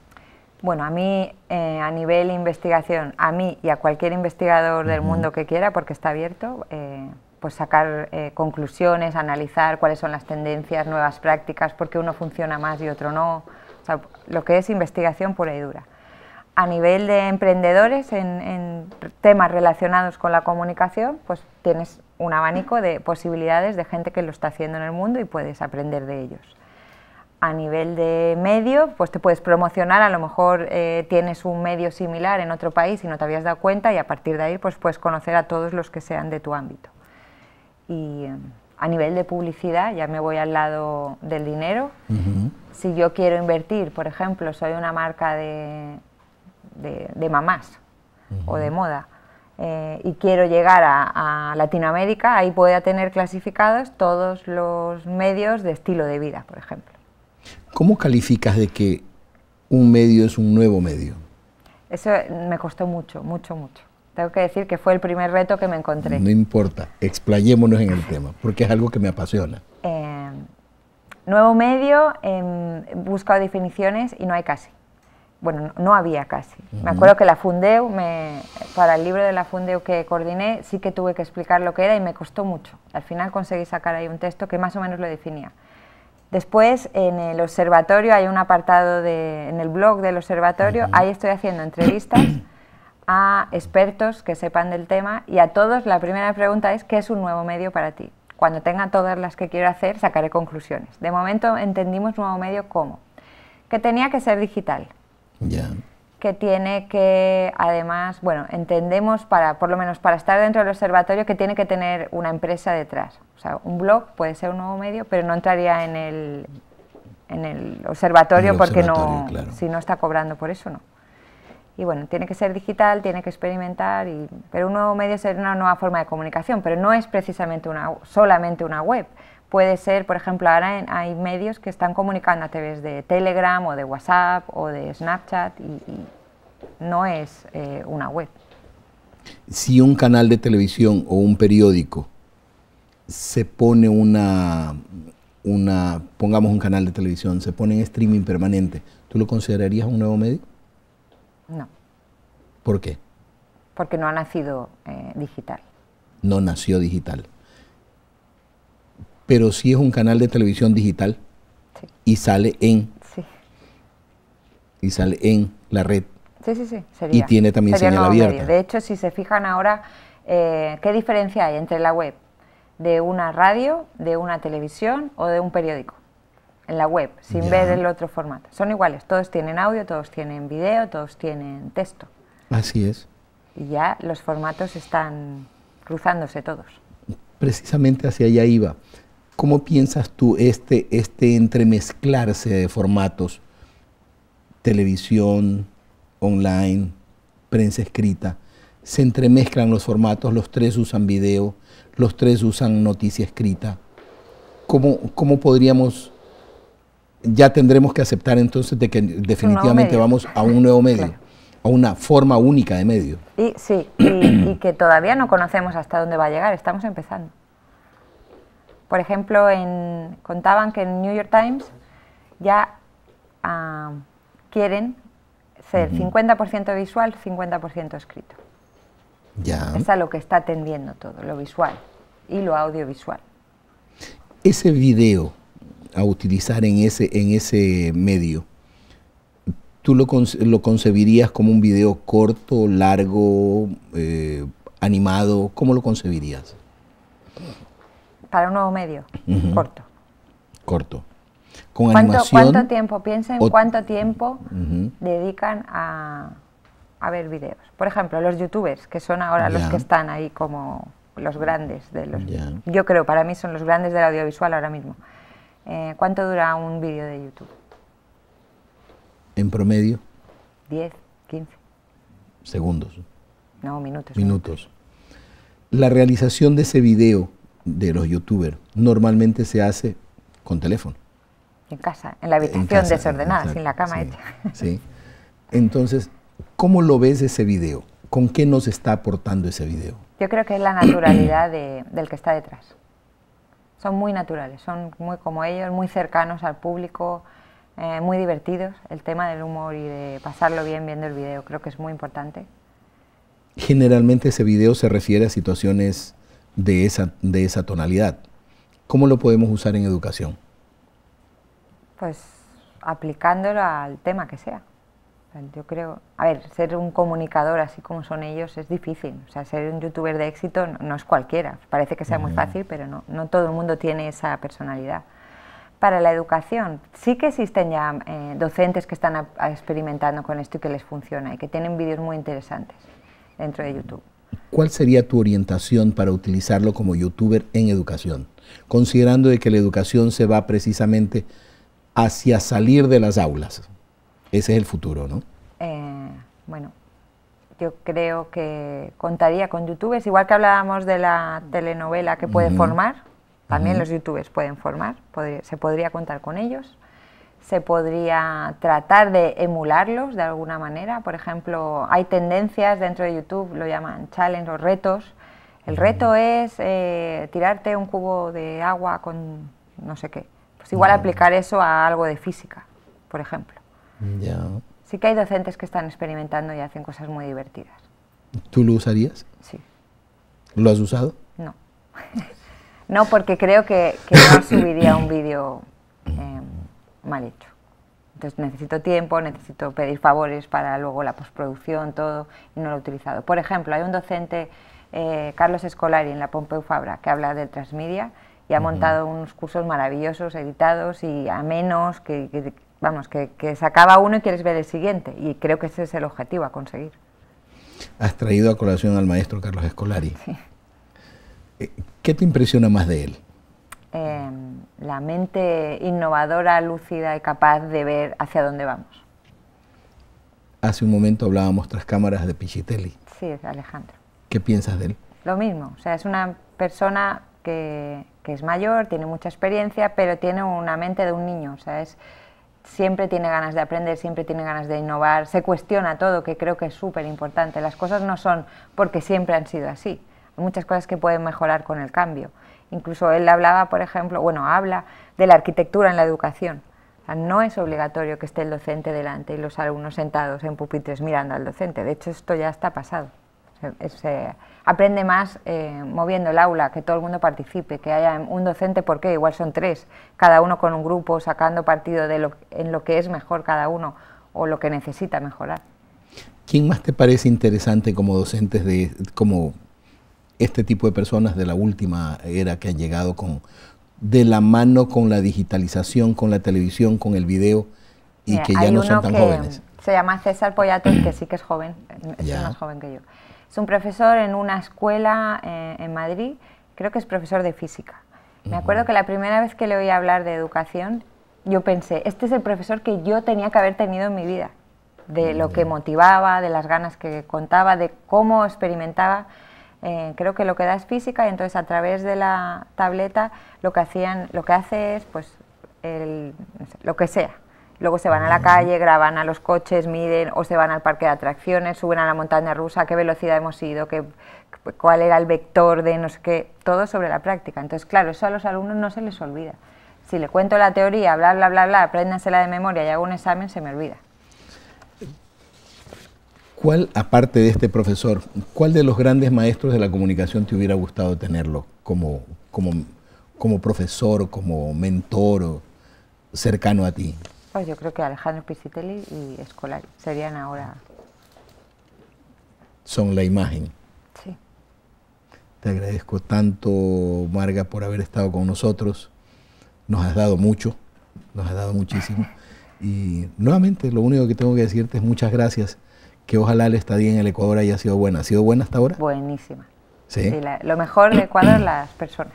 Bueno, a mí, eh, a nivel investigación, a mí y a cualquier investigador del mundo que quiera, porque está abierto, eh, pues sacar eh, conclusiones, analizar cuáles son las tendencias, nuevas prácticas, porque uno funciona más y otro no lo que es investigación pura y dura. A nivel de emprendedores, en, temas relacionados con la comunicación, pues tienes un abanico de posibilidades de gente que lo está haciendo en el mundo y puedes aprender de ellos a nivel de medio, pues te puedes promocionar, a lo mejor eh, tienes un medio similar en otro país y no te habías dado cuenta y a partir de ahí pues puedes conocer a todos los que sean de tu ámbito. Y, em, a nivel de publicidad, ya me voy al lado del dinero. Si yo quiero invertir, por ejemplo, soy una marca de, de, mamás o de moda eh, y quiero llegar a, a, Latinoamérica, ahí voy a tener clasificados todos los medios de estilo de vida, por ejemplo. ¿Cómo calificas de que un medio es un nuevo medio? Eso me costó mucho, mucho, mucho. Tengo que decir que fue el primer reto que me encontré. No importa, explayémonos en el tema, porque es algo que me apasiona. Em, nuevo medio, eh, em, buscado definiciones y no hay casi. Bueno, no había casi. Me acuerdo que la Fundeu, para el libro de la Fundeu que coordiné, sí que tuve que explicar lo que era y me costó mucho. Al final conseguí sacar ahí un texto que más o menos lo definía. Después, en el observatorio, hay un apartado en el blog del observatorio, ahí estoy haciendo entrevistas. a expertos que sepan del tema y a todos la primera pregunta es ¿qué es un nuevo medio para ti? Cuando tenga todas las que quiero hacer sacaré conclusiones. De momento entendimos nuevo medio como que tenía que ser digital. Que tiene que, además, bueno, entendemos para, por lo menos para estar dentro del observatorio, que tiene que tener una empresa detrás. O sea, un blog puede ser un nuevo medio, pero no entraría en el, en el observatorio, porque no, si no está cobrando por eso, no y bueno, tiene que ser digital, tiene que experimentar, y, pero un nuevo medio es una nueva forma de comunicación, pero no es precisamente una, solamente una web. Puede ser, por ejemplo, ahora hay medios que están comunicando a través de Telegram o de WhatsApp o de Snapchat y, no es eh, una web. Si un canal de televisión o un periódico se pone una, una, pongamos un canal de televisión, se pone en streaming permanente, ¿tú lo considerarías un nuevo medio? ¿Por qué? Porque no ha nacido eh, digital. No nació digital. Pero sí es un canal de televisión digital y sale en. Y sale en la red. Sí, sí, sí. Y tiene también señal abierta. De hecho, si se fijan ahora, eh, ¿qué diferencia hay entre la web de una radio, de una televisión o de un periódico? en la web, sin ver el otro formato. Son iguales, todos tienen audio, todos tienen video, todos tienen texto. Así es. Y ya los formatos están cruzándose todos. Precisamente hacia allá iba. ¿Cómo piensas tú este, este entremezclarse de formatos? Televisión, online, prensa escrita. Se entremezclan los formatos, los tres usan video, los tres usan noticia escrita. ¿Cómo, podríamos, ya tendremos que aceptar entonces de que definitivamente vamos a un nuevo medio? a una forma única de medio. Y sí, y, que todavía no conocemos hasta dónde va a llegar, estamos empezando. Por ejemplo, en, contaban que en New York Times ya ah, quieren ser 50% visual, 50% escrito. Ya. Es a lo que está atendiendo todo, lo visual y lo audiovisual. Ese video a utilizar en ese, en ese medio, ¿Tú lo, lo concebirías como un video corto, largo, eh, animado? ¿Cómo lo concebirías? Para un nuevo medio, corto. Corto. Con ¿Cuánto, tiempo? piensa en cuánto tiempo dedican a, a, ver videos. Por ejemplo, los youtubers, que son ahora los que están ahí como los grandes de los... Yo creo, para mí son los grandes del audiovisual ahora mismo. Eh, ¿Cuánto dura un vídeo de YouTube? en promedio? 10, 15. Segundos. No, minutos. Minutos. La realización de ese video de los youtubers normalmente se hace con teléfono. En casa, en la habitación desordenada, sin la cama hecha. Sí. Entonces, ¿cómo lo ves ese video? ¿Con qué nos está aportando ese video? Yo creo que es la naturalidad del que está detrás. Son muy naturales, son muy como ellos, muy cercanos al público, eh, muy divertidos. El tema del humor y de pasarlo bien viendo el video creo que es muy importante. Generalmente ese video se refiere a situaciones de esa, de esa tonalidad. ¿Cómo lo podemos usar en educación? Pues aplicándolo al tema que sea. Yo creo, a ver, ser un comunicador así como son ellos es difícil. O sea, ser un youtuber de éxito no, es cualquiera. Parece que sea muy fácil, pero no todo el mundo tiene esa personalidad para la educación. Sí que existen ya eh, docentes que están experimentando con esto y que les funciona y que tienen vídeos muy interesantes dentro de YouTube. ¿Cuál sería tu orientación para utilizarlo como youtuber en educación? Considerando de que la educación se va precisamente hacia salir de las aulas. Ese es el futuro, ¿no? Eh, bueno, yo creo que contaría con youtubers, igual que hablábamos de la telenovela que puede formar, también los youtubers pueden formar, se podría contar con ellos, se podría tratar de emularlos de alguna manera. Por ejemplo, hay tendencias dentro de YouTube, lo llaman challenge o retos. El reto es eh, tirarte un cubo de agua con no sé qué. Pues igual aplicar eso a algo de física, por ejemplo. Sí que hay docentes que están experimentando y hacen cosas muy divertidas. ¿Tú lo usarías? Sí. ¿Lo has usado? No. No, porque creo que, no subiría un vídeo em, mal hecho. Entonces necesito tiempo, necesito pedir favores para luego la postproducción, todo, y no lo he utilizado. Por ejemplo, hay un docente, eh, Carlos Escolari, en la Pompeu Fabra, que habla de transmedia y ha montado unos cursos maravillosos, editados y a menos que vamos, que, que se acaba uno y quieres ver el siguiente. Y creo que ese es el objetivo a conseguir. Has traído a colación al maestro Carlos Escolari. Eh, ¿Qué te impresiona más de él? Em, la mente innovadora, lúcida y capaz de ver hacia dónde vamos. Hace un momento hablábamos tras cámaras de Pichitelli. Sí, Alejandro. ¿Qué piensas de él? Lo mismo, o sea, es una persona que, que, es mayor, tiene mucha experiencia, pero tiene una mente de un niño, o sea, es, siempre tiene ganas de aprender, siempre tiene ganas de innovar, se cuestiona todo, que creo que es súper importante. Las cosas no son porque siempre han sido así, muchas cosas que pueden mejorar con el cambio. Incluso él hablaba, por ejemplo, bueno, habla de la arquitectura en la educación. no es obligatorio que esté el docente delante y los alumnos sentados en pupitres mirando al docente. De hecho, esto ya está pasado. Se, aprende más eh, moviendo el aula, que todo el mundo participe, que haya un docente, porque igual son tres, cada uno con un grupo, sacando partido de lo, en lo que es mejor cada uno o lo que necesita mejorar. ¿Quién más te parece interesante como docentes de como este tipo de personas de la última era que han llegado con, de la mano con la digitalización, con la televisión, con el video y que ya no son tan jóvenes. Se llama César Poyatos, que sí que es joven, es más joven que yo. Es un profesor en una escuela eh, en Madrid, creo que es profesor de física. Me acuerdo que la primera vez que le oí hablar de educación, yo pensé, este es el profesor que yo tenía que haber tenido en mi vida, de lo que mm. motivaba, de las ganas que contaba, de cómo experimentaba eh, creo que lo que da es física y entonces a través de la tableta lo que hacían, lo que hace es pues el, lo que sea. Luego se van a la calle, graban a los coches, miden o se van al parque de atracciones, suben a la montaña rusa, qué velocidad hemos ido, qué, cuál era el vector de no sé qué, todo sobre la práctica. Entonces, claro, eso a los alumnos no se les olvida. Si le cuento la teoría, bla, bla, bla, bla, apréndansela de memoria y hago un examen, se me olvida. ¿Cuál, aparte de este profesor, cuál de los grandes maestros de la comunicación te hubiera gustado tenerlo como, como, como profesor, como mentor o cercano a ti? Pues yo creo que Alejandro Pisitelli y Escolari serían ahora. Son la imagen. Sí. Te agradezco tanto, Marga, por haber estado con nosotros. Nos has dado mucho, nos has dado muchísimo. Y nuevamente, lo único que tengo que decirte es muchas gracias que ojalá la estadía en el Ecuador haya sido buena. ¿Ha sido buena hasta ahora? Buenísima. Sí. lo mejor de Ecuador, las personas.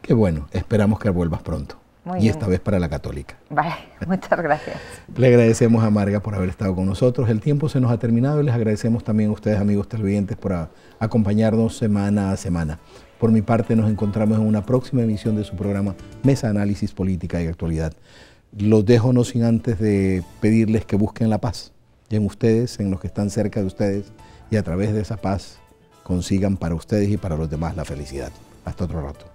Qué bueno, esperamos que vuelvas pronto. Muy y esta vez para la católica. Vale, muchas gracias. Le agradecemos a Marga por haber estado con nosotros. El tiempo se nos ha terminado y les agradecemos también a ustedes, amigos televidentes, por acompañarnos semana a semana. Por mi parte, nos encontramos en una próxima emisión de su programa Mesa Análisis Política y Actualidad. Los dejo no sin antes de pedirles que busquen la paz en ustedes, en los que están cerca de ustedes, y a través de esa paz consigan para ustedes y para los demás la felicidad. Hasta otro rato.